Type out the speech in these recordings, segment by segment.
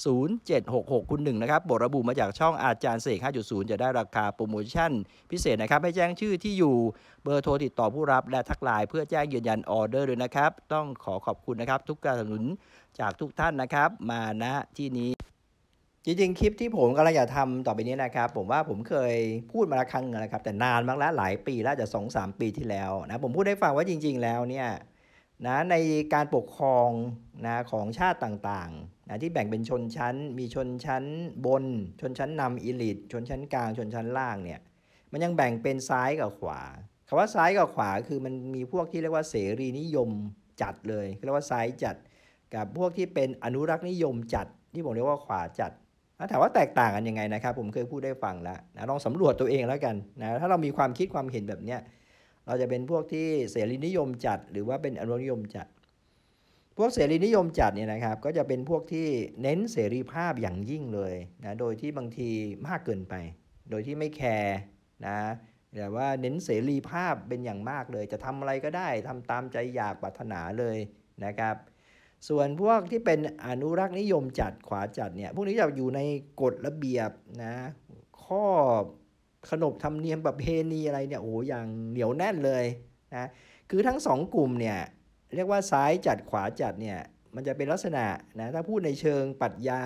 0766คุณหนึ่งนะครับบทระบุมาจากช่องอาจารย์เสก5.0 จะได้ราคาโปรโมชั่น พิเศษนะครับ ให้แจ้งชื่อที่อยู่เบอร์โทรติดต่อผู้รับและทักไลน์เพื่อแจ้งยืนยันออเดอร์ด้วยนะครับ ต้องขอขอบคุณนะครับ ทุกการสนับสนุนจากทุกท่านนะครับ มาณที่นี้ จริงๆ คลิปที่ผมกำลังจะทำต่อไปนี้นะครับ ผมว่าผมเคยพูดมาละครั้งนะครับแต่นานมากแล้วหลายปีแล้วจะสองสามปีที่แล้วนะผมพูดให้ฟังว่าจริง ๆ แล้วเนี่ยนะในการปกครองนะของชาติต่างๆนะที่แบ่งเป็นชนชั้น มีชนชั้นบนชนชั้นนำอิลิทชนชั้นกลางชนชั้นล่างเนี่ยมันยังแบ่งเป็นซ้ายกับขวาคำว่าซ้ายกับขวา คือมันมีพวกที่เรียกว่าเสรีนิยมจัดเลยเรียกว่าซ้ายจัด กับพวกที่เป็นอนุรักษ์นิยมจัดที่ผมเรียกว่าขวาจัดถามว่าแตกต่างกันยังไงนะครับผมเคยพูดได้ฟังแล้วนะลองสำรวจตัวเองแล้วกันนะถ้าเรามีความคิดความเห็นแบบเนี้ยเราจะเป็นพวกที่เสรีนิยมจัด หรือว่าเป็นอนุนิยมจัด พวกเสรีนิยมจัดเนี่ยนะครับก็จะเป็นพวกที่เน้นเสรีภาพอย่างยิ่งเลยนะ โดยที่บางทีมากเกินไป โดยที่ไม่แคร์นะแต่ว่าเน้นเสรีภาพเป็นอย่างมากเลย จะทำอะไรก็ได้ทำตามใจอยากปรารถนาเลยนะครับ ส่วนพวกที่เป็นอนุรักษ์นิยมจัดขวาจัด เนี่ย พวกนี้จะอยู่ในกฎระเบียบนะข้อขนบธรรมเนียมประเพณีอะไรเนี่ยโอ้อย่างเหนียวแน่นเลยนะคือทั้งสองกลุ่มเนี่ยเรียกว่าซ้ายจัดขวาจัดเนี่ยมันจะเป็นลักษณะนะถ้าพูดในเชิงปรัชญา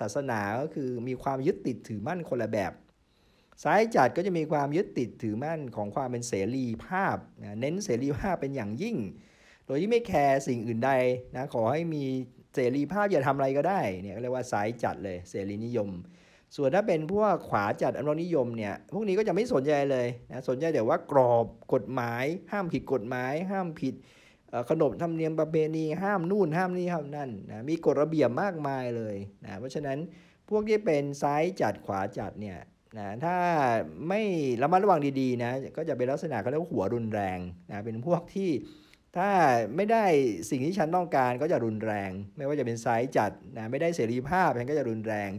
ศาสนา ก็คือมีความยึดติดถือมั่นคนละแบบซ้ายจัดก็จะมีความยึดติดถือมั่นของความเป็นเสรีภาพเน้นเสรีภาพเป็นอย่างยิ่ง โดยที่ไม่แคร์สิ่งอื่นใดนะขอให้มีเสรีภาพอย่าทำอะไรก็ได้เนี่ยเรียกว่าซ้ายจัดเลยเสรีนิยมส่วนถ้าเป็นพวกขวาจัดอนุรักษนิยมเนี่ย พวกนี้ก็จะไม่สนใจเลยนะ สนใจแต่ว่ากรอบกฎหมาย ห้ามผิดกฎหมาย ห้ามผิดขนบธรรมเนียมประเพณี ห้ามนู่น ห้ามนี่ห้ามนั่นนะ มีกฎระเบียบมากมายเลยนะ เพราะฉะนั้นพวกที่เป็นซ้ายจัดขวาจัดเนี่ยนะ ถ้าไม่ระมัดระวังดีๆนะ ก็จะเป็นลักษณะเขาเรียกว่าหัวรุนแรงนะ เป็นพวกที่ถ้าไม่ได้สิ่งที่ฉันต้องการก็จะรุนแรง ไม่ว่าจะเป็นไซส์จัดนะไม่ได้เสรีภาพฉันก็จะรุนแรง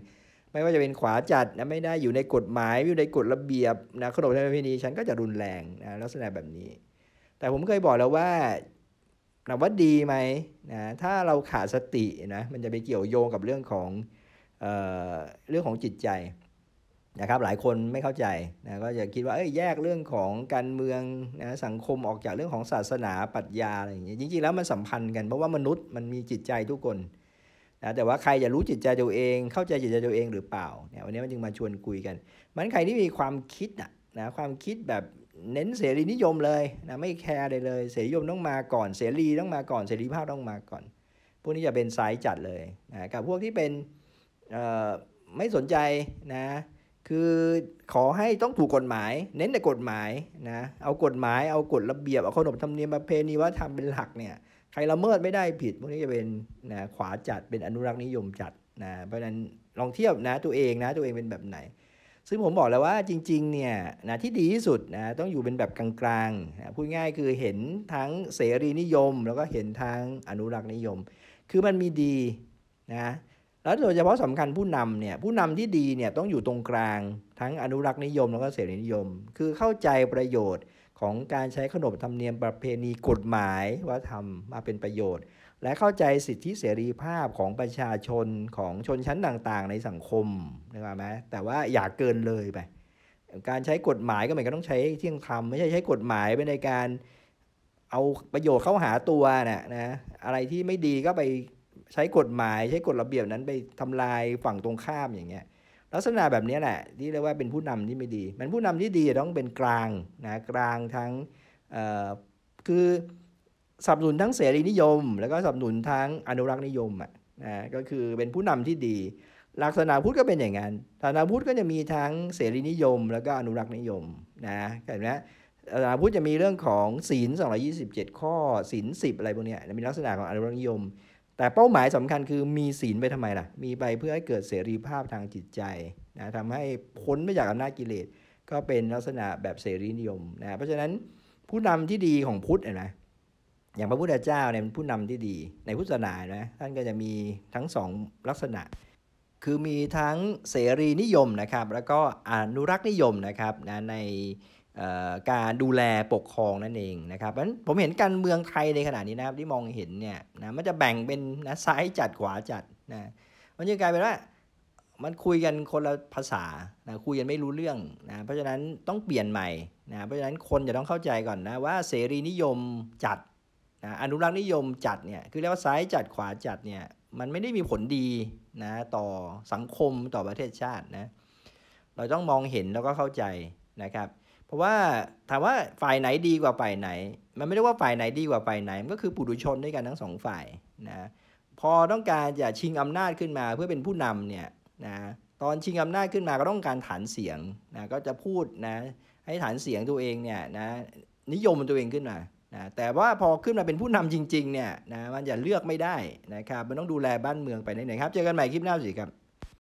ไม่ว่าจะเป็นขวาจัดนะไม่ได้อยู่ในกฎหมายอยู่ในกฎระเบียบนะขนบธรรมเนียมนี้ฉันก็จะรุนแรงนะลักษณะแบบนี้ แต่ผมเคยบอกแล้วว่านาว่าดีไหมนะถ้าเราขาดสตินะมันจะไปเกี่ยวโยงกับเรื่องของเออเรื่องของจิตใจนะครับหลายคนไม่เข้าใจนะก็จะคิดว่าเอ้ยแยกเรื่องของการเมืองนะสังคมออกจากเรื่องของศาสนาปรัชญาอะไรอย่างเงี้ยจริงๆแล้วมันสัมพันธ์กันเพราะว่ามนุษย์มันมีจิตใจทุกคนนะแต่ว่าใครจะรู้จิตใจตัวเอง เข้าใจจิตใจตัวเองหรือเปล่าเนี่ยวันนี้มันจึงมาชวนคุยกันมันใครที่มีความคิดะนะความคิดแบบเน้นเสรีนิยมเลยนะไม่แคร์เลยเลยเสรีนิยมต้องมาก่อนเสรีต้องมาก่อนเสรีภาพต้องมาก่อน พวกนี้จะเป็นสายจัดเลยนะกับพวกที่เป็นไม่สนใจนะคือขอให้ต้องถูกกฎหมาย เน้นแต่กฎหมายนะเอากฎหมายเอากฎระเบียบเอาขนบธรรมเนียมประเพณีวัฒนธรรมเป็นหลักเนี่ยใครละเมิดไม่ได้ผิด พวกนี้จะเป็นนะขวาจัดเป็นอนุรักษ์นิยมจัดนะเพราะนั้นลองเทียบนะตัวเองนะ ตัวเองเป็นแบบไหน ซึ่งผมบอกแล้วว่าจริง ๆ เนี่ยนะที่ดีที่สุดนะต้องอยู่เป็นแบบกลางๆนะพูดง่ายคือเห็นทั้งเสรีนิยมแล้วก็เห็นทั้งอนุรักษ์นิยม คือมันมีดีนะแล้วโดยเฉพาะสำคัญผู้นำเนี่ยผู้นำที่ดีเนี่ยต้องอยู่ตรงกลาง ทั้งอนุรักษ์นิยมแล้วก็เสรีนิยม คือเข้าใจประโยชน์ของการใช้ขนบธรรมเนียมประเพณีกฎหมายว่าทำมาเป็นประโยชน์ และเข้าใจสิทธิเสรีภาพของประชาชนของชนชั้นต่างๆในสังคมนะครับไหมแต่ว่าอย่าเกินเลยไปการใช้กฎหมายก็เหมือนกับต้องใช้เที่ยงธรรมไม่ใช่ใช้กฎหมายไปในการเอาประโยชน์เข้าหาตัวนะนะอะไรที่ไม่ดีก็ไปใช้กฎหมายใช้กฎระเบียบนั้นไปทำลายฝั่งตรงข้ามอย่างเงี้ยลักษณะแบบนี้แหละที่เรียกว่าเป็นผู้นำที่ไม่ดี มันผู้นำที่ดีต้องเป็นกลางนะกลางทั้งคือสนับสนุนทั้งเสรีนิยม แล้วก็สนับสนุนทั้งอนุรักษ์นิยมอ่ะนะก็คือเป็นผู้นำที่ดี ลักษณะพุทธก็เป็นอย่างนั้นศาสนาพุทธก็จะมีทั้งเสรีนิยมแล้วก็อนุรักษ์นิยมนะเห็นไหมศาสนาพุทธจะมีเรื่องของศีล 227 ข้อศีล10อะไรพวกนี้มีลักษณะของอนุรักษ์นิยมแต่เป้าหมายสำคัญคือมีศีลไปทำไมล่ะ มีไปเพื่อให้เกิดเสรีภาพทางจิตใจนะทำให้พ้นไปจากอำนาจกิเลส ก็เป็นลักษณะแบบเสรีนิยมนะ เพราะฉะนั้นผู้นำที่ดีของพุทธนะ อย่างพระพุทธเจ้าเนี่ยเป็นผู้นำที่ดีในพุทธศาสนานะ ท่านก็จะมีทั้งสองลักษณะ คือมีทั้งเสรีนิยมนะครับ แล้วก็อนุรักษ์นิยมนะครับนะในการดูแลปกครองนั่นเองนะครับเพราะฉะนั้นผมเห็นการเมืองไทยในขณะนี้นะครับที่มองเห็นเนี่ยนะมันจะแบ่งเป็นนะซ้ายจัดขวาจัดนะมันจะกลายเป็นว่ามันคุยกันคนละภาษานะคุยกันไม่รู้เรื่องนะเพราะฉะนั้นต้องเปลี่ยนใหม่นะเพราะฉะนั้นคนจะต้องเข้าใจก่อนนะว่าเสรีนิยมจัดนะอนุรักษ์นิยมจัดเนี่ยคือเรียกว่าซ้ายจัดขวาจัดเนี่ยมันไม่ได้มีผลดีนะต่อสังคมต่อประเทศชาตินะเราต้องมองเห็นแล้วก็เข้าใจนะครับเพราะว่าถามว่าฝ่ายไหนดีกว่าฝ่ายไหน มันไม่ได้ว่าฝ่ายไหนดีกว่าฝ่ายไหน มันก็คือ ปุถุชนด้วยกันทั้งสองฝ่ายนะพอต้องการจะชิงอำนาจขึ้นมา เพื่อเป็นผู้นำเนี่ยนะตอนชิงอำนาจขึ้นมาก็ต้องการฐานเสียงนะก็จะพูดนะให้ฐานเสียงตัวเองเนี่ยนะนิยมตัวเองขึ้นมานะแต่ว่าพอขึ้นมาเป็นผู้นำจริงๆเนี่ยนะมันจะเลือกไม่ได้นะครับมันต้องดูแลบ้านเมืองไปไหนๆครับเจอกันใหม่คลิปหน้าสิครับ